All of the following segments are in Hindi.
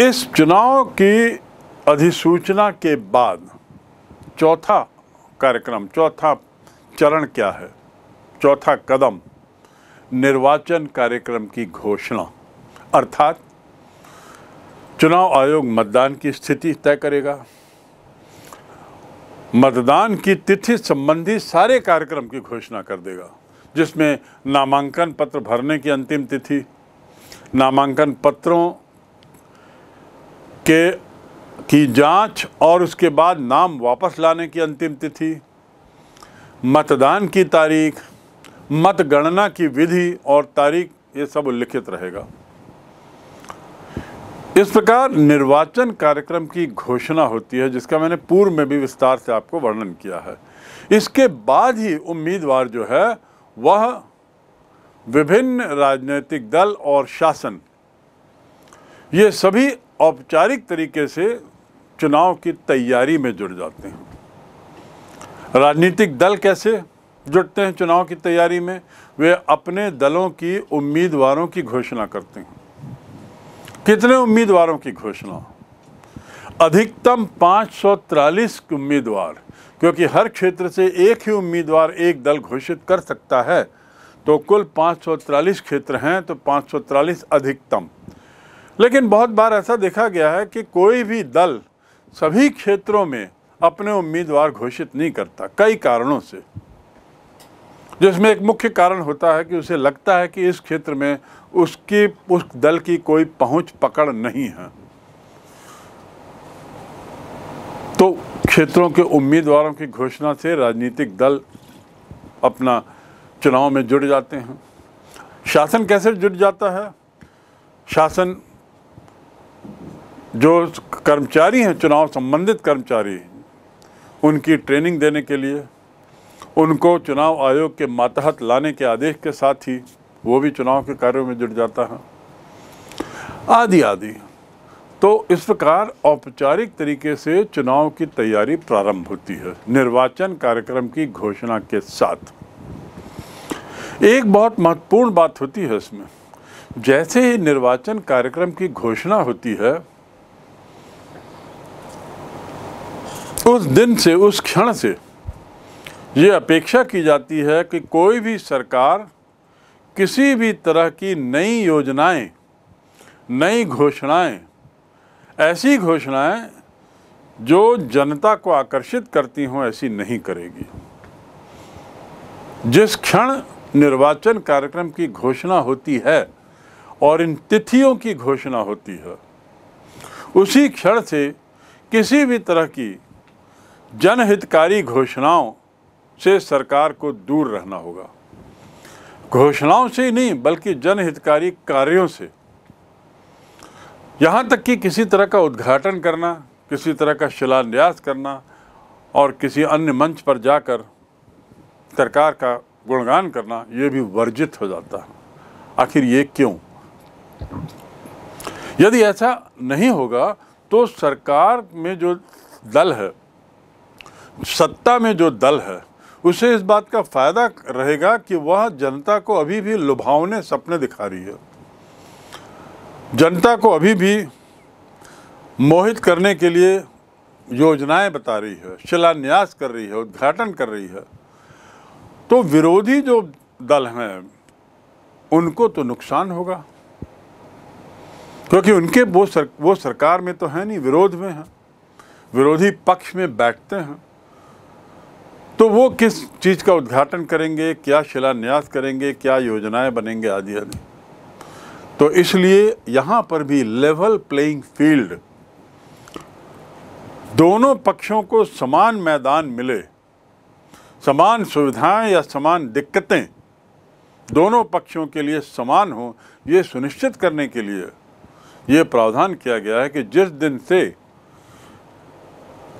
इस चुनाव की अधिसूचना के बाद चौथा कार्यक्रम चौथा चरण क्या है चौथा कदम निर्वाचन कार्यक्रम की घोषणा अर्थात चुनाव आयोग मतदान की स्थिति तय करेगा मतदान की तिथि संबंधी सारे कार्यक्रम की घोषणा कर देगा जिसमें नामांकन पत्र भरने की अंतिम तिथि नामांकन पत्रों के की जांच और उसके बाद नाम वापस लाने की अंतिम तिथि मतदान की तारीख मतगणना की विधि और तारीख ये सब उल्लिखित रहेगा इस प्रकार निर्वाचन कार्यक्रम की घोषणा होती है जिसका मैंने पूर्व में भी विस्तार से आपको वर्णन किया है इसके बाद ही उम्मीदवार जो है वह विभिन्न राजनीतिक दल और शासन ये सभी औपचारिक तरीके से चुनाव की तैयारी में जुड़ जाते हैं राजनीतिक दल कैसे जुटते हैं चुनाव की तैयारी में वे अपने दलों की उम्मीदवारों की घोषणा करते हैं कितने उम्मीदवारों की घोषणा अधिकतम पाँच उम्मीदवार क्योंकि हर क्षेत्र से एक ही उम्मीदवार एक दल घोषित कर सकता है तो कुल पाँच क्षेत्र हैं तो पाँच अधिकतम लेकिन बहुत बार ऐसा देखा गया है कि कोई भी दल सभी क्षेत्रों में अपने उम्मीदवार घोषित नहीं करता कई कारणों से जिसमें एक मुख्य कारण होता है कि उसे लगता है कि इस क्षेत्र में उसकी उस दल की कोई पहुंच पकड़ नहीं है तो क्षेत्रों के उम्मीदवारों की घोषणा से राजनीतिक दल अपना चुनाव में जुट जाते हैं शासन कैसे जुट जाता है शासन जो कर्मचारी हैं चुनाव संबंधित कर्मचारी उनकी ट्रेनिंग देने के लिए उनको चुनाव आयोग के मातहत लाने के आदेश के साथ ही वो भी चुनाव के कार्यों में जुट जाता है आदि आदि तो इस प्रकार औपचारिक तरीके से चुनाव की तैयारी प्रारंभ होती है निर्वाचन कार्यक्रम की घोषणा के साथ एक बहुत महत्वपूर्ण बात होती है इसमें जैसे ही निर्वाचन कार्यक्रम की घोषणा होती है उस दिन से उस क्षण से ये अपेक्षा की जाती है कि कोई भी सरकार किसी भी तरह की नई योजनाएं, नई घोषणाएं, ऐसी घोषणाएं जो जनता को आकर्षित करती हों ऐसी नहीं करेगी जिस क्षण निर्वाचन कार्यक्रम की घोषणा होती है और इन तिथियों की घोषणा होती है उसी क्षण से किसी भी तरह की जनहितकारी घोषणाओं से सरकार को दूर रहना होगा घोषणाओं से ही नहीं बल्कि जनहितकारी कार्यों से यहाँ तक कि किसी तरह का उद्घाटन करना किसी तरह का शिलान्यास करना और किसी अन्य मंच पर जाकर सरकार का गुणगान करना ये भी वर्जित हो जाता है आखिर ये क्यों यदि ऐसा नहीं होगा तो सरकार में जो दल है सत्ता में जो दल है उसे इस बात का फायदा रहेगा कि वह जनता को अभी भी लुभावने सपने दिखा रही है जनता को अभी भी मोहित करने के लिए योजनाएं बता रही है शिलान्यास कर रही है उद्घाटन कर रही है तो विरोधी जो दल हैं उनको तो नुकसान होगा क्योंकि उनके वो सर, वो सरकार में तो है नहीं विरोध में हैं विरोधी पक्ष में बैठते हैं तो वो किस चीज़ का उद्घाटन करेंगे क्या शिलान्यास करेंगे क्या योजनाएं बनेंगे आदि आदि तो इसलिए यहाँ पर भी लेवल प्लेइंग फील्ड दोनों पक्षों को समान मैदान मिले समान सुविधाएं या समान दिक्कतें दोनों पक्षों के लिए समान हो ये सुनिश्चित करने के लिए ये प्रावधान किया गया है कि जिस दिन से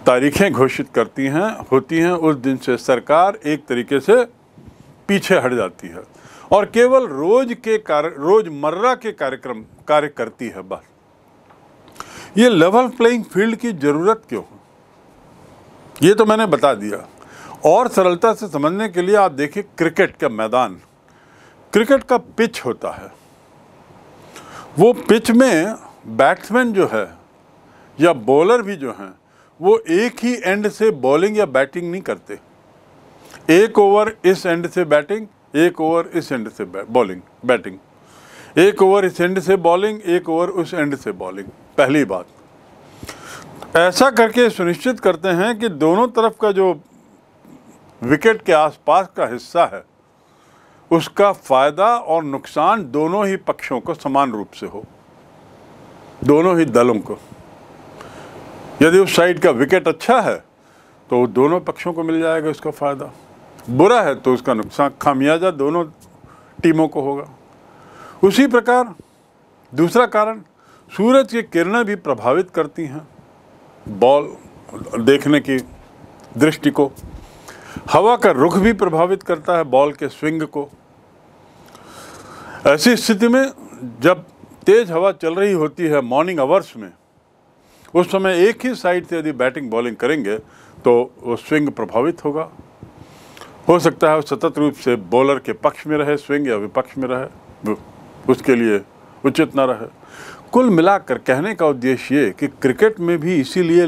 तारीखें घोषित करती हैं होती हैं उस दिन से सरकार एक तरीके से पीछे हट जाती है और केवल रोज के कार्य रोजमर्रा के कार्यक्रम कार्य करती है बस ये लेवल प्लेइंग फील्ड की ज़रूरत क्यों ये तो मैंने बता दिया और सरलता से समझने के लिए आप देखिए क्रिकेट का मैदान क्रिकेट का पिच होता है वो पिच में बैट्समैन जो है या बॉलर भी जो हैं वो एक ही एंड से बॉलिंग या बैटिंग नहीं करते एक ओवर इस एंड से बैटिंग एक ओवर इस एंड से बॉलिंग बैटिंग एक ओवर इस एंड से बॉलिंग एक ओवर उस एंड से बॉलिंग पहली बात ऐसा करके सुनिश्चित करते हैं कि दोनों तरफ का जो विकेट के आसपास का हिस्सा है उसका फ़ायदा और नुकसान दोनों ही पक्षों को समान रूप से हो दोनों ही दलों को यदि उस साइड का विकेट अच्छा है तो दोनों पक्षों को मिल जाएगा उसका फ़ायदा बुरा है तो उसका नुकसान खामियाजा दोनों टीमों को होगा उसी प्रकार दूसरा कारण सूरज की किरणें भी प्रभावित करती हैं बॉल देखने की दृष्टि को हवा का रुख भी प्रभावित करता है बॉल के स्विंग को ऐसी स्थिति में जब तेज़ हवा चल रही होती है मॉर्निंग आवर्स में उस समय एक ही साइड से यदि बैटिंग बॉलिंग करेंगे तो वो स्विंग प्रभावित होगा हो सकता है वो सतत रूप से बॉलर के पक्ष में रहे स्विंग या विपक्ष में रहे उसके लिए उचित ना रहे कुल मिलाकर कहने का उद्देश्य ये कि क्रिकेट में भी इसीलिए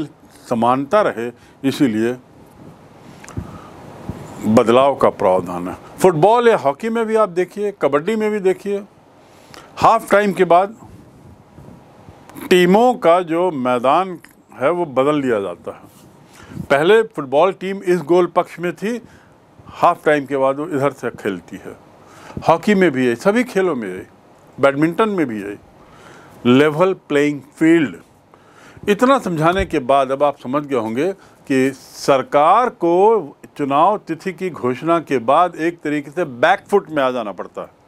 समानता रहे इसीलिए बदलाव का प्रावधान है फुटबॉल या हॉकी में भी आप देखिए कबड्डी में भी देखिए हाफ टाइम के बाद टीमों का जो मैदान है वो बदल दिया जाता है पहले फुटबॉल टीम इस गोल पक्ष में थी हाफ टाइम के बाद वो इधर से खेलती है हॉकी में भी है सभी खेलों में है बैडमिंटन में भी है लेवल प्लेइंग फील्ड इतना समझाने के बाद अब आप समझ गए होंगे कि सरकार को चुनाव तिथि की घोषणा के बाद एक तरीके से बैकफुट में आ जाना पड़ता है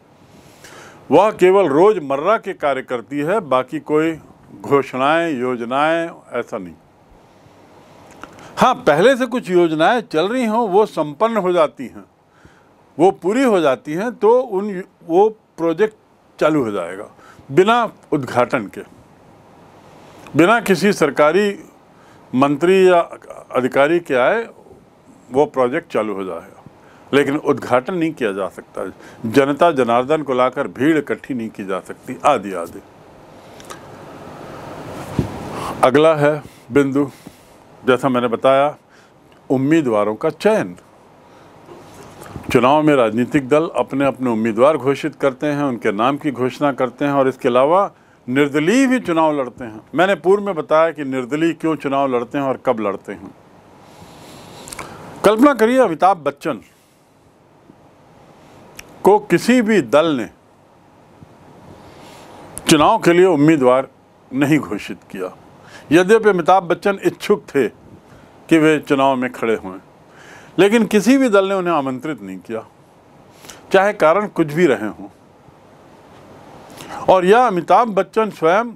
वह केवल रोज़मर्रा के कार्य करती है बाकी कोई घोषणाएं योजनाएं ऐसा नहीं हाँ पहले से कुछ योजनाएं चल रही हों वो संपन्न हो जाती हैं वो पूरी हो जाती हैं तो उन वो प्रोजेक्ट चालू हो जाएगा बिना उद्घाटन के बिना किसी सरकारी मंत्री या अधिकारी के आए वो प्रोजेक्ट चालू हो जाएगा लेकिन उद्घाटन नहीं किया जा सकता जनता जनार्दन को लाकर भीड़ इकट्ठी नहीं की जा सकती आदि आदि अगला है बिंदु जैसा मैंने बताया उम्मीदवारों का चयन चुनाव में राजनीतिक दल अपने अपने उम्मीदवार घोषित करते हैं उनके नाम की घोषणा करते हैं और इसके अलावा निर्दलीय भी चुनाव लड़ते हैं मैंने पूर्व में बताया कि निर्दलीय क्यों चुनाव लड़ते हैं और कब लड़ते हैं कल्पना करिए अमिताभ बच्चन को किसी भी दल ने चुनाव के लिए उम्मीदवार नहीं घोषित किया यद्यपि अमिताभ बच्चन इच्छुक थे कि वे चुनाव में खड़े हुए लेकिन किसी भी दल ने उन्हें आमंत्रित नहीं किया चाहे कारण कुछ भी रहे हों और यह अमिताभ बच्चन स्वयं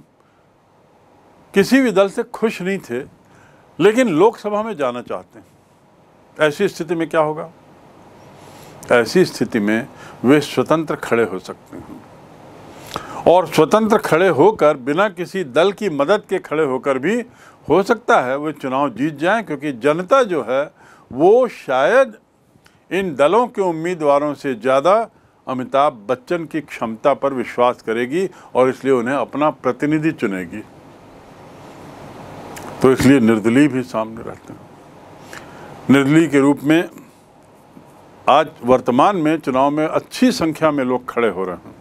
किसी भी दल से खुश नहीं थे लेकिन लोकसभा में जाना चाहते हैं ऐसी स्थिति में क्या होगा ऐसी स्थिति में वे स्वतंत्र खड़े हो सकते हैं और स्वतंत्र खड़े होकर बिना किसी दल की मदद के खड़े होकर भी हो सकता है वे चुनाव जीत जाएं क्योंकि जनता जो है वो शायद इन दलों के उम्मीदवारों से ज़्यादा अमिताभ बच्चन की क्षमता पर विश्वास करेगी और इसलिए उन्हें अपना प्रतिनिधि चुनेगी तो इसलिए निर्दलीय भी सामने रहते हैं निर्दलीय के रूप में आज वर्तमान में चुनाव में अच्छी संख्या में लोग खड़े हो रहे हैं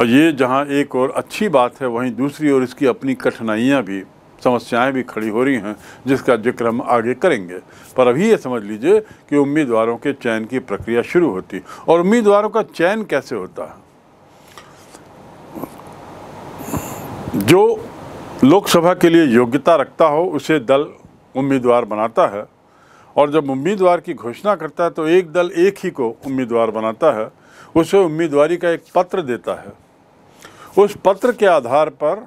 और ये जहाँ एक और अच्छी बात है वहीं दूसरी ओर इसकी अपनी कठिनाइयाँ भी समस्याएं भी खड़ी हो रही हैं जिसका जिक्र हम आगे करेंगे पर अभी ये समझ लीजिए कि उम्मीदवारों के चयन की प्रक्रिया शुरू होती और उम्मीदवारों का चयन कैसे होता है जो लोकसभा के लिए योग्यता रखता हो उसे दल उम्मीदवार बनाता है और जब उम्मीदवार की घोषणा करता है तो एक दल एक ही को उम्मीदवार बनाता है उसे उम्मीदवारी का एक पत्र देता है उस पत्र के आधार पर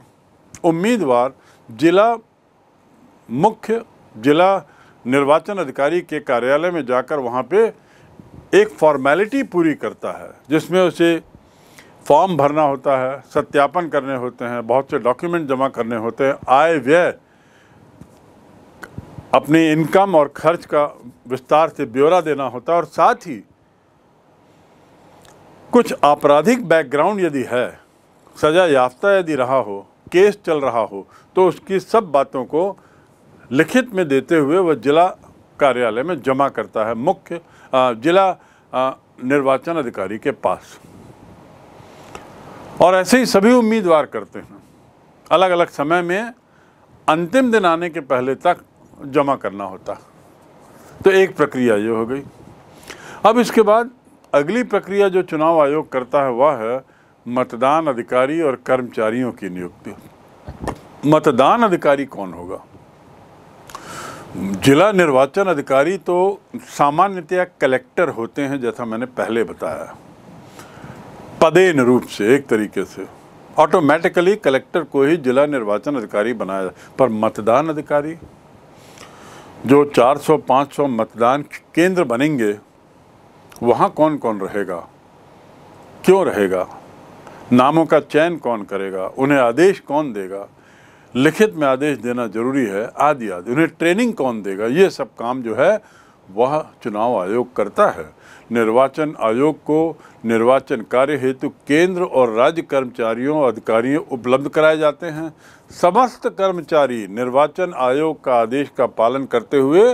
उम्मीदवार जिला मुख्य जिला निर्वाचन अधिकारी के कार्यालय में जाकर वहाँ पे एक फॉर्मेलिटी पूरी करता है जिसमें उसे फॉर्म भरना होता है सत्यापन करने होते हैं बहुत से डॉक्यूमेंट जमा करने होते हैं आय व्यय अपनी इनकम और खर्च का विस्तार से ब्यौरा देना होता है और साथ ही कुछ आपराधिक बैकग्राउंड यदि है सजा याफ्ता यदि रहा हो केस चल रहा हो तो उसकी सब बातों को लिखित में देते हुए वह जिला कार्यालय में जमा करता है मुख्य जिला निर्वाचन अधिकारी के पास और ऐसे ही सभी उम्मीदवार करते हैं अलग अलग समय में अंतिम दिन आने के पहले तक जमा करना होता तो एक प्रक्रिया ये हो गई अब इसके बाद अगली प्रक्रिया जो चुनाव आयोग करता है वह है मतदान अधिकारी और कर्मचारियों की नियुक्ति मतदान अधिकारी कौन होगा जिला निर्वाचन अधिकारी तो सामान्यतया कलेक्टर होते हैं जैसा मैंने पहले बताया पदेन रूप से एक तरीके से ऑटोमेटिकली कलेक्टर को ही जिला निर्वाचन अधिकारी बनाया पर मतदान अधिकारी जो 400-500 मतदान केंद्र बनेंगे वहाँ कौन कौन रहेगा क्यों रहेगा नामों का चयन कौन करेगा उन्हें आदेश कौन देगा लिखित में आदेश देना जरूरी है आदि आदि उन्हें ट्रेनिंग कौन देगा ये सब काम जो है वह चुनाव आयोग करता है निर्वाचन आयोग को निर्वाचन कार्य हेतु केंद्र और राज्य कर्मचारियों अधिकारियों उपलब्ध कराए जाते हैं समस्त कर्मचारी निर्वाचन आयोग का आदेश का पालन करते हुए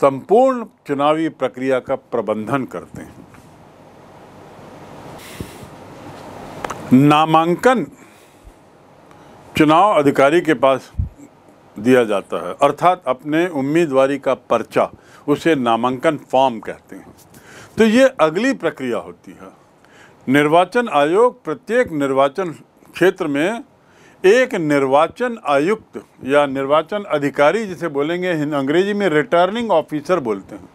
संपूर्ण चुनावी प्रक्रिया का प्रबंधन करते हैं नामांकन चुनाव अधिकारी के पास दिया जाता है अर्थात अपने उम्मीदवारी का पर्चा उसे नामांकन फॉर्म कहते हैं तो ये अगली प्रक्रिया होती है निर्वाचन आयोग प्रत्येक निर्वाचन क्षेत्र में एक निर्वाचन आयुक्त या निर्वाचन अधिकारी जिसे बोलेंगे अंग्रेजी में रिटर्निंग ऑफिसर बोलते हैं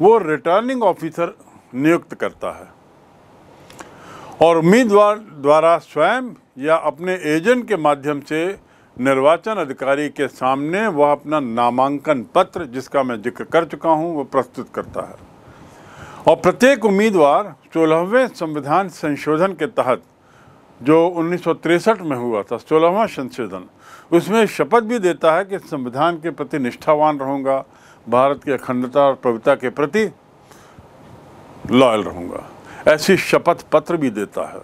वो रिटर्निंग ऑफिसर नियुक्त करता है और उम्मीदवार द्वारा स्वयं या अपने एजेंट के माध्यम से निर्वाचन अधिकारी के सामने वह अपना नामांकन पत्र जिसका मैं जिक्र कर चुका हूं वह प्रस्तुत करता है और प्रत्येक उम्मीदवार सोलहवें संविधान संशोधन के तहत जो उन्नीस में हुआ था सोलहवा संशोधन उसमें शपथ भी देता है कि संविधान के प्रति निष्ठावान रहूँगा भारत की अखंडता और प्रभुता के प्रति लॉयल रहूँगा ऐसी शपथ पत्र भी देता है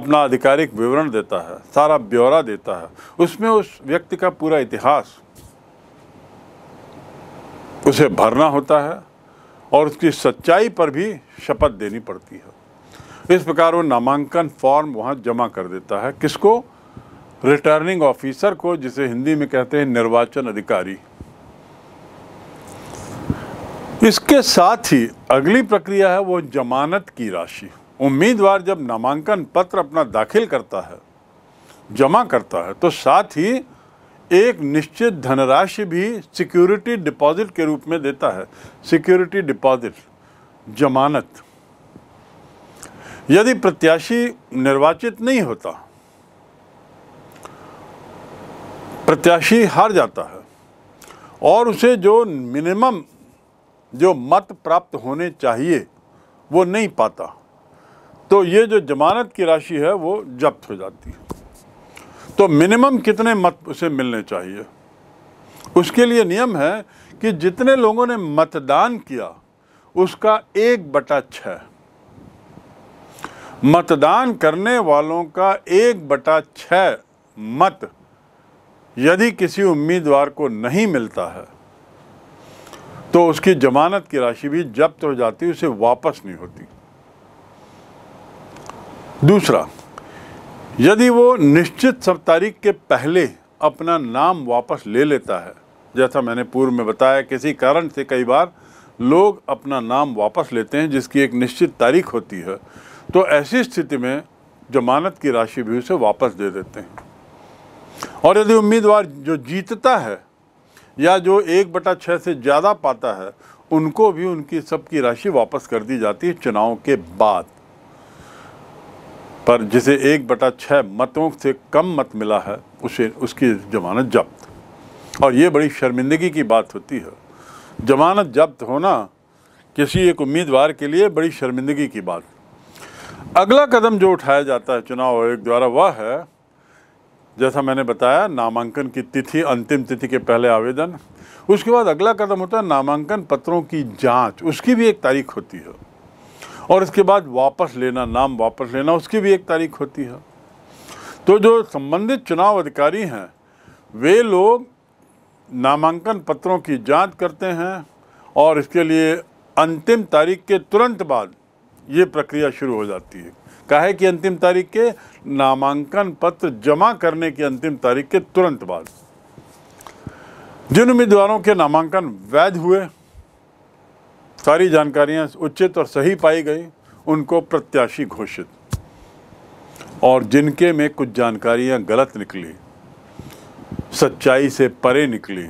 अपना आधिकारिक विवरण देता है सारा ब्यौरा देता है उसमें उस व्यक्ति का पूरा इतिहास उसे भरना होता है और उसकी सच्चाई पर भी शपथ देनी पड़ती है इस प्रकार वो नामांकन फॉर्म वहाँ जमा कर देता है किसको रिटर्निंग ऑफिसर को जिसे हिंदी में कहते हैं निर्वाचन अधिकारी इसके साथ ही अगली प्रक्रिया है वो जमानत की राशि उम्मीदवार जब नामांकन पत्र अपना दाखिल करता है जमा करता है तो साथ ही एक निश्चित धनराशि भी सिक्योरिटी डिपॉजिट के रूप में देता है सिक्योरिटी डिपॉजिट जमानत यदि प्रत्याशी निर्वाचित नहीं होता प्रत्याशी हार जाता है और उसे जो मिनिमम जो मत प्राप्त होने चाहिए वो नहीं पाता तो ये जो जमानत की राशि है वो जब्त हो जाती है तो मिनिमम कितने मत उसे मिलने चाहिए उसके लिए नियम है कि जितने लोगों ने मतदान किया उसका एक बटा छ मतदान करने वालों का एक बटा छ मत यदि किसी उम्मीदवार को नहीं मिलता है तो उसकी जमानत की राशि भी जब्त हो जाती उसे वापस नहीं होती दूसरा यदि वो निश्चित सब तारीख के पहले अपना नाम वापस ले लेता है जैसा मैंने पूर्व में बताया किसी कारण से कई बार लोग अपना नाम वापस लेते हैं जिसकी एक निश्चित तारीख होती है तो ऐसी स्थिति में जमानत की राशि भी उसे वापस दे देते हैं और यदि उम्मीदवार जो जीतता है या जो एक बटा छः से ज़्यादा पाता है उनको भी उनकी सबकी राशि वापस कर दी जाती है चुनाव के बाद पर जिसे एक बटा छः मतों से कम मत मिला है उसे उसकी जमानत जब्त और ये बड़ी शर्मिंदगी की बात होती है जमानत जब्त होना किसी एक उम्मीदवार के लिए बड़ी शर्मिंदगी की बात अगला कदम जो उठाया जाता है चुनाव आयोग द्वारा वह है जैसा मैंने बताया नामांकन की तिथि अंतिम तिथि के पहले आवेदन उसके बाद अगला कदम होता है नामांकन पत्रों की जांच उसकी भी एक तारीख होती है और इसके बाद वापस लेना नाम वापस लेना उसकी भी एक तारीख होती है तो जो संबंधित चुनाव अधिकारी हैं वे लोग नामांकन पत्रों की जांच करते हैं और इसके लिए अंतिम तारीख के तुरंत बाद ये प्रक्रिया शुरू हो जाती है काहे की अंतिम तारीख के नामांकन पत्र जमा करने की अंतिम तारीख के तुरंत बाद जिन उम्मीदवारों के नामांकन वैध हुए सारी जानकारियां उचित और सही पाई गई उनको प्रत्याशी घोषित और जिनके में कुछ जानकारियां गलत निकली सच्चाई से परे निकली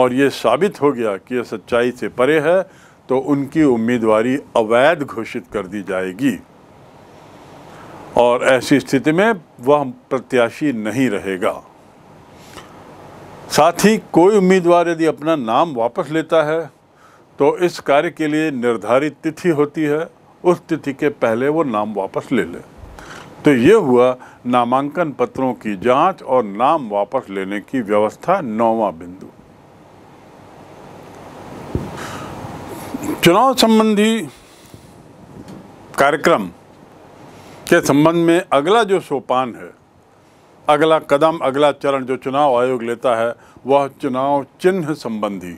और ये साबित हो गया कि यह सच्चाई से परे है तो उनकी उम्मीदवारी अवैध घोषित कर दी जाएगी और ऐसी स्थिति में वह प्रत्याशी नहीं रहेगा साथ ही कोई उम्मीदवार यदि अपना नाम वापस लेता है तो इस कार्य के लिए निर्धारित तिथि होती है उस तिथि के पहले वो नाम वापस ले ले तो ये हुआ नामांकन पत्रों की जांच और नाम वापस लेने की व्यवस्था नौवा बिंदु चुनाव संबंधी कार्यक्रम के संबंध में अगला जो सोपान है अगला कदम अगला चरण जो चुनाव आयोग लेता है वह चुनाव चिन्ह संबंधी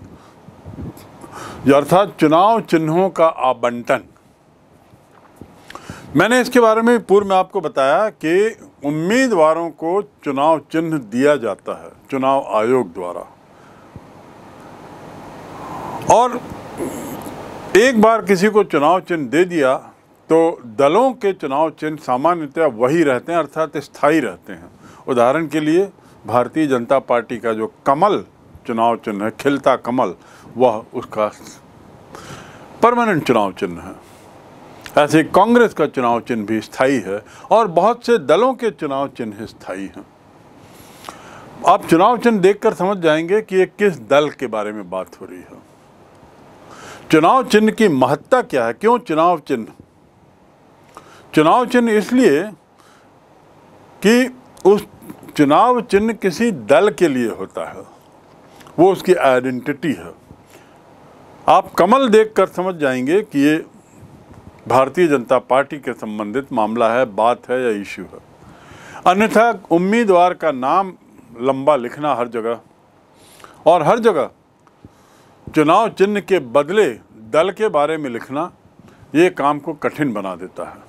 अर्थात चुनाव चिन्हों का आबंटन मैंने इसके बारे में पूर्व में आपको बताया कि उम्मीदवारों को चुनाव चिन्ह दिया जाता है चुनाव आयोग द्वारा और एक बार किसी को चुनाव चिन्ह दे दिया तो दलों के चुनाव चिन्ह सामान्यतः वही रहते हैं अर्थात स्थायी रहते हैं उदाहरण के लिए भारतीय जनता पार्टी का जो कमल चुनाव चिन्ह है खिलता कमल वह उसका परमानेंट चुनाव चिन्ह है ऐसे कांग्रेस का चुनाव चिन्ह भी स्थायी है और बहुत से दलों के चुनाव चिन्ह स्थायी हैं आप चुनाव चिन्ह देखकर समझ जाएंगे कि ये किस दल के बारे में बात हो रही है चुनाव चिन्ह की महत्ता क्या है क्यों चुनाव चिन्ह चुनाव चिन्ह इसलिए कि उस चुनाव चिन्ह किसी दल के लिए होता है वो उसकी आइडेंटिटी है आप कमल देखकर समझ जाएंगे कि ये भारतीय जनता पार्टी के संबंधित मामला है बात है या इश्यू है अन्यथा उम्मीदवार का नाम लंबा लिखना हर जगह और हर जगह चुनाव चिन्ह के बदले दल के बारे में लिखना ये काम को कठिन बना देता है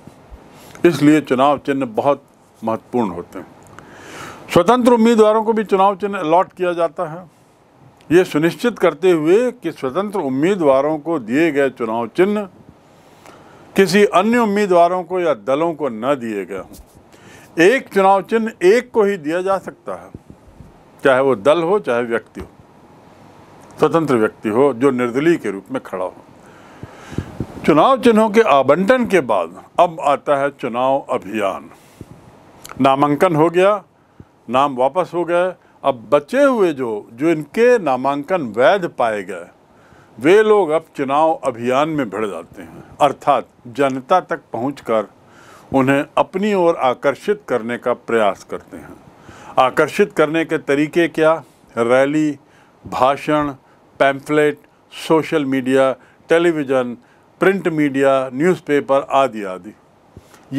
इसलिए चुनाव चिन्ह बहुत महत्वपूर्ण होते हैं स्वतंत्र उम्मीदवारों को भी चुनाव चिन्ह अलॉट किया जाता है ये सुनिश्चित करते हुए कि स्वतंत्र उम्मीदवारों को दिए गए चुनाव चिन्ह किसी अन्य उम्मीदवारों को या दलों को न दिए गए हों एक चुनाव चिन्ह एक को ही दिया जा सकता है चाहे वो दल हो चाहे व्यक्ति हो स्वतंत्र व्यक्ति हो जो निर्दलीय के रूप में खड़ा हो चुनाव चिन्हों के आवंटन के बाद अब आता है चुनाव अभियान नामांकन हो गया नाम वापस हो गए अब बचे हुए जो जो इनके नामांकन वैध पाए गए वे लोग अब चुनाव अभियान में भिड़ जाते हैं अर्थात जनता तक पहुंचकर उन्हें अपनी ओर आकर्षित करने का प्रयास करते हैं आकर्षित करने के तरीके क्या रैली भाषण pamphlet social media television print media newspaper आदि आदि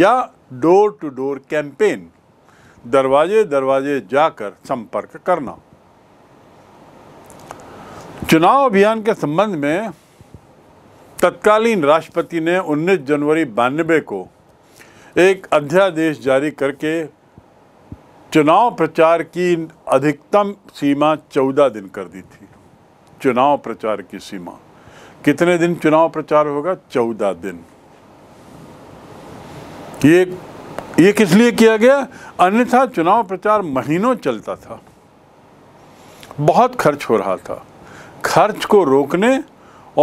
या डोर टू डोर कैंपेन दरवाजे दरवाजे जाकर संपर्क करना चुनाव अभियान के संबंध में तत्कालीन राष्ट्रपति ने 19 जनवरी बानबे को एक अध्यादेश जारी करके चुनाव प्रचार की अधिकतम सीमा 14 दिन कर दी थी चुनाव प्रचार की सीमा कितने दिन चुनाव प्रचार होगा चौदह दिन ये ये किस लिए किया गया अन्यथा चुनाव प्रचार महीनों चलता था बहुत खर्च हो रहा था खर्च को रोकने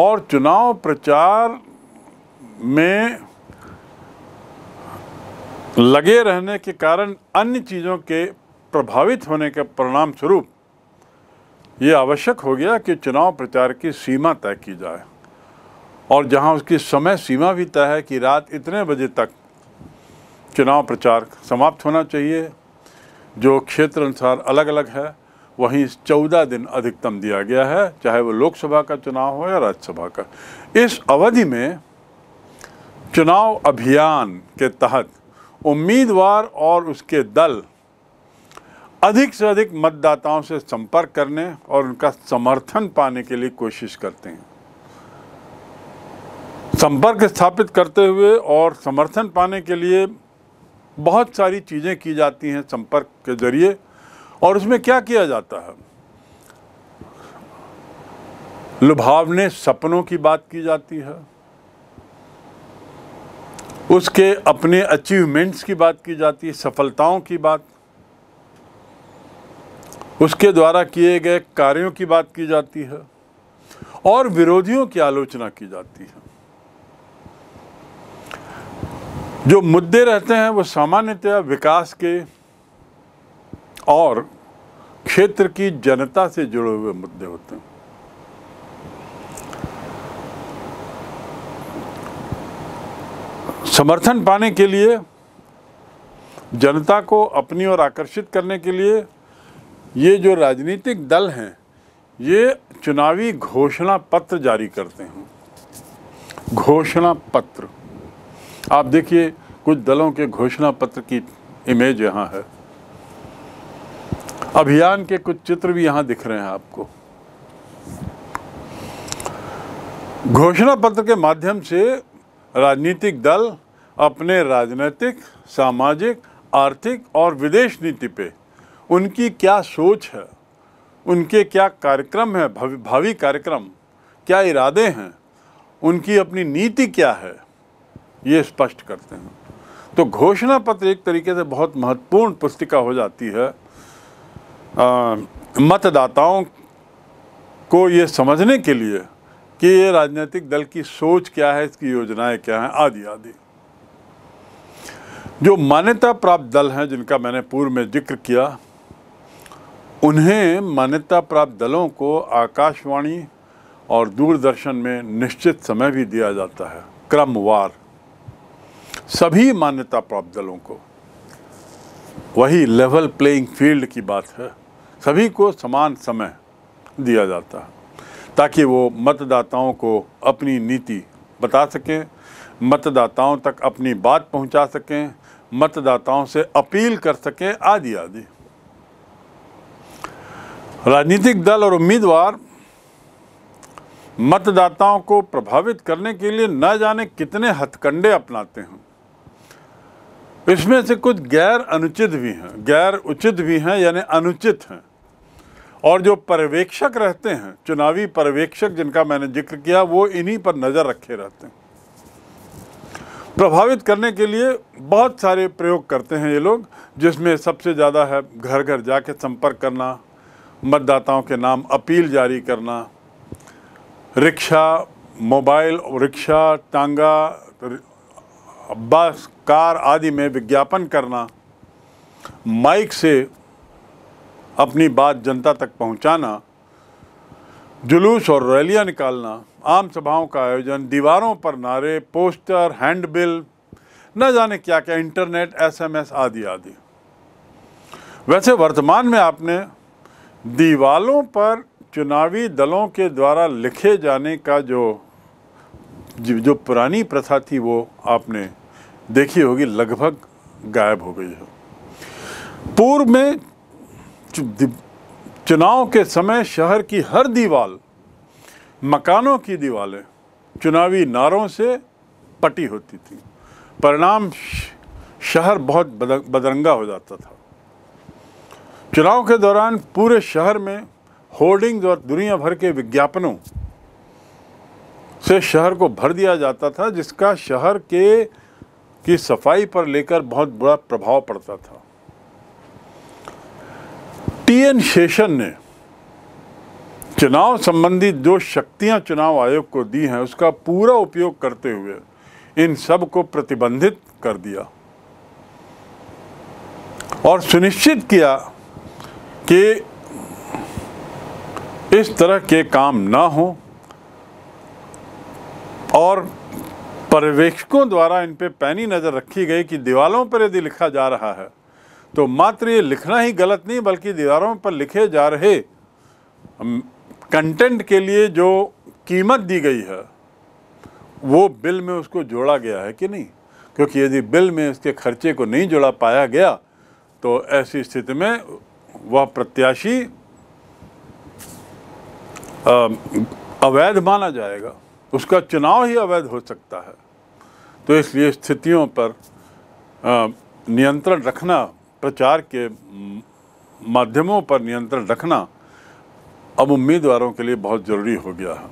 और चुनाव प्रचार में लगे रहने के कारण अन्य चीज़ों के प्रभावित होने के परिणाम स्वरूप ये आवश्यक हो गया कि चुनाव प्रचार की सीमा तय की जाए और जहां उसकी समय सीमा भी तय है कि रात इतने बजे तक चुनाव प्रचार समाप्त होना चाहिए जो क्षेत्र अनुसार अलग अलग है वहीं चौदह दिन अधिकतम दिया गया है चाहे वो लोकसभा का चुनाव हो या राज्यसभा का इस अवधि में चुनाव अभियान के तहत उम्मीदवार और उसके दल अधिक से अधिक मतदाताओं से संपर्क करने और उनका समर्थन पाने के लिए कोशिश करते हैं संपर्क स्थापित करते हुए और समर्थन पाने के लिए बहुत सारी चीज़ें की जाती हैं संपर्क के जरिए और उसमें क्या किया जाता है लुभावने सपनों की बात की जाती है उसके अपने अचीवमेंट्स की बात की जाती है सफलताओं की बात उसके द्वारा किए गए कार्यों की बात की जाती है और विरोधियों की आलोचना की जाती है जो मुद्दे रहते हैं वो सामान्यतः विकास के और क्षेत्र की जनता से जुड़े हुए मुद्दे होते हैं समर्थन पाने के लिए जनता को अपनी ओर आकर्षित करने के लिए ये जो राजनीतिक दल हैं ये चुनावी घोषणा पत्र जारी करते हैं घोषणा पत्र आप देखिए कुछ दलों के घोषणा पत्र की इमेज यहाँ है अभियान के कुछ चित्र भी यहाँ दिख रहे हैं आपको घोषणा पत्र के माध्यम से राजनीतिक दल अपने राजनीतिक सामाजिक आर्थिक और विदेश नीति पे उनकी क्या सोच है उनके क्या कार्यक्रम है भावी कार्यक्रम क्या इरादे हैं उनकी अपनी नीति क्या है ये स्पष्ट करते हैं तो घोषणा पत्र एक तरीके से बहुत महत्वपूर्ण पुस्तिका हो जाती है मतदाताओं को ये समझने के लिए कि ये राजनीतिक दल की सोच क्या है इसकी योजनाएं क्या हैं आदि आदि जो मान्यता प्राप्त दल हैं जिनका मैंने पूर्व में जिक्र किया उन्हें मान्यता प्राप्त दलों को आकाशवाणी और दूरदर्शन में निश्चित समय भी दिया जाता है क्रमवार सभी मान्यता प्राप्त दलों को वही लेवल प्लेइंग फील्ड की बात है सभी को समान समय दिया जाता है ताकि वो मतदाताओं को अपनी नीति बता सकें मतदाताओं तक अपनी बात पहुंचा सकें मतदाताओं से अपील कर सकें आदि आदि राजनीतिक दल और उम्मीदवार मतदाताओं को प्रभावित करने के लिए न जाने कितने हथकंडे अपनाते हैं इसमें से कुछ गैर अनुचित भी हैं गैर उचित भी हैं यानी अनुचित हैं और जो पर्यवेक्षक रहते हैं चुनावी पर्यवेक्षक जिनका मैंने जिक्र किया वो इन्हीं पर नज़र रखे रहते हैं प्रभावित करने के लिए बहुत सारे प्रयोग करते हैं ये लोग जिसमें सबसे ज़्यादा है घर घर जाके संपर्क करना मतदाताओं के नाम अपील जारी करना रिक्शा मोबाइल रिक्शा टांगा बस कार आदि में विज्ञापन करना माइक से अपनी बात जनता तक पहुंचाना जुलूस और रैलियां निकालना आम सभाओं का आयोजन दीवारों पर नारे पोस्टर हैंडबिल न जाने क्या क्या इंटरनेट एसएमएस आदि आदि वैसे वर्तमान में आपने दीवालों पर चुनावी दलों के द्वारा लिखे जाने का जो जो पुरानी प्रथा थी वो आपने देखी होगी लगभग गायब हो गई है पूर्व में चुनाव के समय शहर की हर दीवार मकानों की दीवारें चुनावी नारों से पटी होती थी परिणाम शहर बहुत बदरंगा हो जाता था चुनाव के दौरान पूरे शहर में होर्डिंग्स और दुनिया भर के विज्ञापनों से शहर को भर दिया जाता था जिसका शहर के की सफाई पर लेकर बहुत बुरा प्रभाव पड़ता था टीएन शेषन ने चुनाव संबंधी जो शक्तियां चुनाव आयोग को दी हैं उसका पूरा उपयोग करते हुए इन सब को प्रतिबंधित कर दिया और सुनिश्चित किया कि इस तरह के काम ना हों और पर्यवेक्षकों द्वारा इन पे पैनी नज़र रखी गई कि दीवारों पर यदि लिखा जा रहा है तो मात्र ये लिखना ही गलत नहीं बल्कि दीवारों पर लिखे जा रहे कंटेंट के लिए जो कीमत दी गई है वो बिल में उसको जोड़ा गया है कि नहीं क्योंकि यदि बिल में इसके खर्चे को नहीं जोड़ा पाया गया तो ऐसी स्थिति में वह प्रत्याशी अवैध माना जाएगा उसका चुनाव ही अवैध हो सकता है तो इसलिए स्थितियों पर नियंत्रण रखना प्रचार के माध्यमों पर नियंत्रण रखना अब उम्मीदवारों के लिए बहुत ज़रूरी हो गया है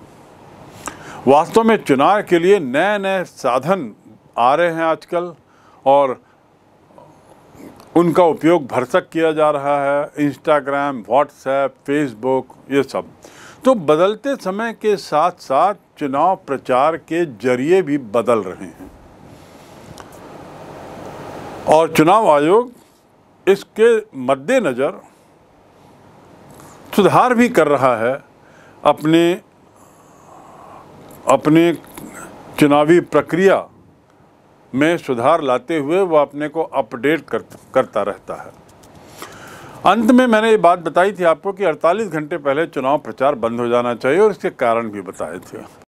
वास्तव में चुनाव के लिए नए नए साधन आ रहे हैं आजकल और उनका उपयोग भरसक किया जा रहा है इंस्टाग्राम व्हाट्सएप फेसबुक ये सब तो बदलते समय के साथ साथ चुनाव प्रचार के जरिए भी बदल रहे हैं और चुनाव आयोग इसके मद्देनज़र सुधार भी कर रहा है अपने अपने चुनावी प्रक्रिया में सुधार लाते हुए वो अपने को अपडेट कर, करता रहता है अंत में मैंने ये बात बताई थी आपको कि 48 घंटे पहले चुनाव प्रचार बंद हो जाना चाहिए और इसके कारण भी बताए थे